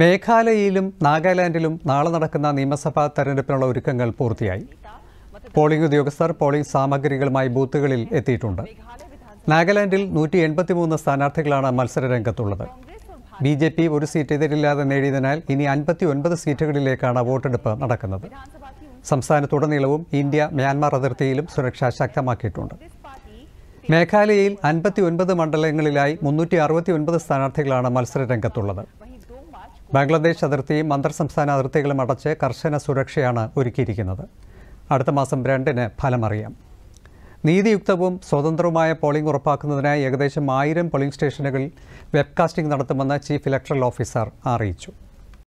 മേഘാലയയിലും നാഗാലാൻഡിലും നാളെ നടക്കുന്ന നിയമസഭാ തെരഞ്ഞെടുപ്പിനുള്ള ഒരുക്കങ്ങൾ പൂർത്തിയായി പോളിംഗ് ഉദ്യോഗസ്ഥർ പോളിംഗ് സാമഗ്രികളുമായി ബൂത്തുകളിൽ എത്തിയിട്ടുണ്ട് നാഗാലാൻഡിൽ നൂറ്റി എൺപത്തിമൂന്ന് സ്ഥാനാർത്ഥികളാണ് മത്സരരംഗത്തുള്ളത് ബി ജെ പി ഒരു സീറ്റ് എതിരില്ലാതെ നേടിയതിനാൽ ഇനി അൻപത്തി ഒൻപത് സീറ്റുകളിലേക്കാണ് വോട്ടെടുപ്പ് നടക്കുന്നത് സംസ്ഥാനത്തുടനീളവും ഇന്ത്യ മ്യാൻമാർ അതിർത്തിയിലും സുരക്ഷ ശക്തമാക്കിയിട്ടുണ്ട് മേഘാലയയിൽ അൻപത്തി ഒൻപത് മണ്ഡലങ്ങളിലായി മുന്നൂറ്റി അറുപത്തി ഒൻപത് സ്ഥാനാർത്ഥികളാണ് മത്സരരംഗത്തുള്ളത് ബംഗ്ലാദേശ് അതിർത്തിയും അന്തർ സംസ്ഥാന അതിർത്തികളും അടച്ച് കർശന സുരക്ഷയാണ് ഒരുക്കിയിരിക്കുന്നത് അടുത്ത മാസം രണ്ടിന് ഫലമറിയാം നീതിയുക്തവും സ്വതന്ത്രവുമായ പോളിംഗ് ഉറപ്പാക്കുന്നതിനായി ഏകദേശം ആയിരം പോളിംഗ് സ്റ്റേഷനുകളിൽ വെബ്കാസ്റ്റിംഗ് നടത്തുമെന്ന് ചീഫ് ഇലക്ട്രൽ ഓഫീസർ അറിയിച്ചു